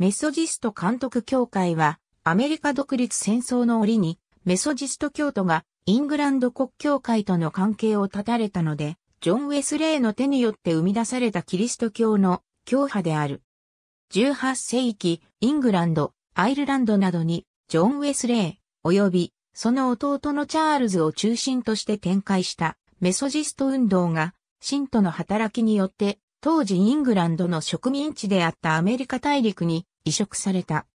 メソジスト監督協会は、アメリカ独立戦争の折に、メソジスト教徒がイングランド国教会との関係を断たれたので、ジョン・ウェスレイの手によって生み出されたキリスト教の教派である。18世紀、イングランド、アイルランドなどに、ジョン・ウェスレイ、及び、その弟のチャールズを中心として展開したメソジスト運動が、信徒の働きによって、当時イングランドの植民地であったアメリカ大陸に移植された。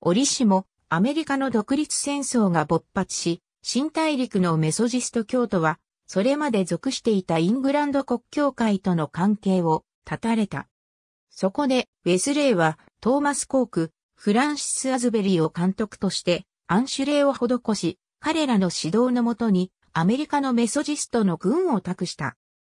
折しも、アメリカの独立戦争が勃発し、新大陸のメソジスト教徒は、それまで属していたイングランド国教会との関係を断たれた。そこで、ウェスレイは、トーマス・コーク、フランシス・アズベリーを監督として、暗守令を施し、彼らの指導のもとに、アメリカのメソジストの軍を託した。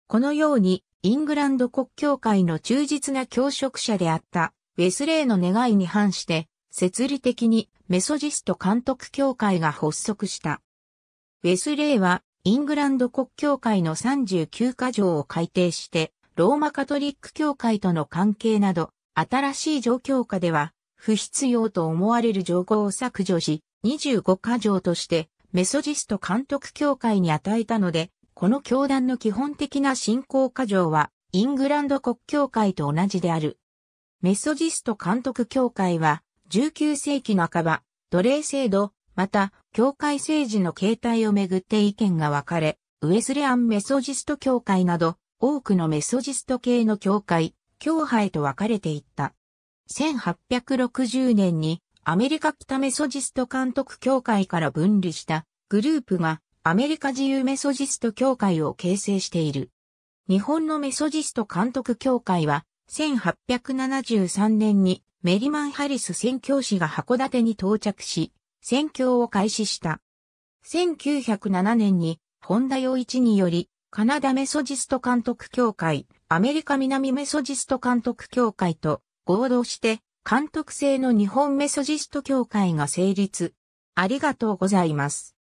このように、イングランド国教会の忠実な教職者であったレスレーの願いに反して、設理的にメソジスト監督協会が発足した。ウェスレーは、イングランド国教会の39か条を改定して、ローマカトリック教会との関係など、新しい状況下では、不必要と思われる情報を削除し、25か条として、メソジスト監督協会に与えたので、この教団の基本的な信仰過剰は、イングランド国教会と同じである。メソジスト監督協会は、19世紀半ば、奴隷制度、また、教会政治の形態をめぐって意見が分かれ、ウェスレアンメソジスト協会など、多くのメソジスト系の教会、教派へと分かれていった。1860年にアメリカ北メソジスト監督協会から分離したグループがアメリカ自由メソジスト協会を形成している。日本のメソジスト監督協会は1873年にメリマン・ハリス宣教師が函館に到着し、宣教を開始した。1907年に、本田洋一により、カナダメソジスト監督協会、アメリカ南メソジスト監督協会と合同して、監督制の日本メソジスト協会が成立。ありがとうございます。